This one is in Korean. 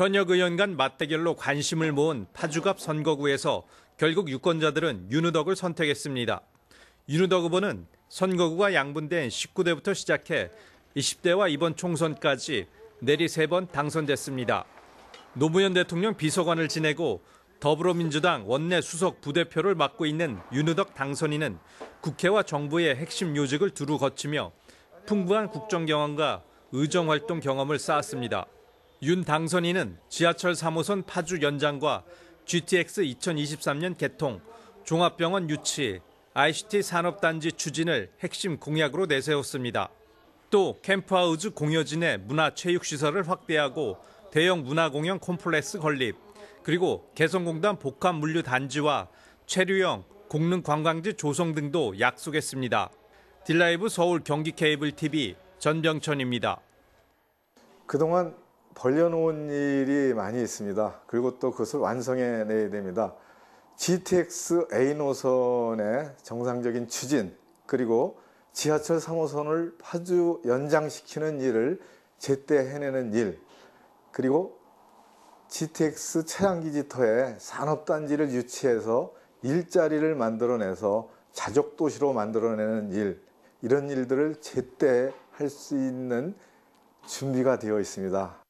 현역 의원 간 맞대결로 관심을 모은 파주갑 선거구에서 결국 유권자들은 윤우덕을 선택했습니다. 윤우덕 후보는 선거구가 양분된 19대부터 시작해 20대와 이번 총선까지 내리 세 번 당선됐습니다. 노무현 대통령 비서관을 지내고 더불어민주당 원내 수석 부대표를 맡고 있는 윤우덕 당선인은 국회와 정부의 핵심 요직을 두루 거치며 풍부한 국정 경험과 의정 활동 경험을 쌓았습니다. 윤 당선인은 지하철 3호선 파주 연장과 GTX 2023년 개통, 종합병원 유치, ICT 산업단지 추진을 핵심 공약으로 내세웠습니다. 또캠프하우즈 공여진의 문화체육시설을 확대하고 대형 문화공연 콤플렉스 건립, 그리고 개성공단 복합물류단지와 체류형 공릉관광지 조성 등도 약속했습니다. 딜라이브 서울 경기 케이블 TV 전병천입니다. 그동안 벌려놓은 일이 많이 있습니다. 그리고 또 그것을 완성해 내야 됩니다. GTX A 노선의 정상적인 추진 그리고 지하철 3호선을 파주 연장시키는 일을 제때 해내는 일 그리고 GTX 차량기지터에 산업단지를 유치해서 일자리를 만들어내서 자족도시로 만들어내는 일 이런 일들을 제때 할 수 있는 준비가 되어 있습니다.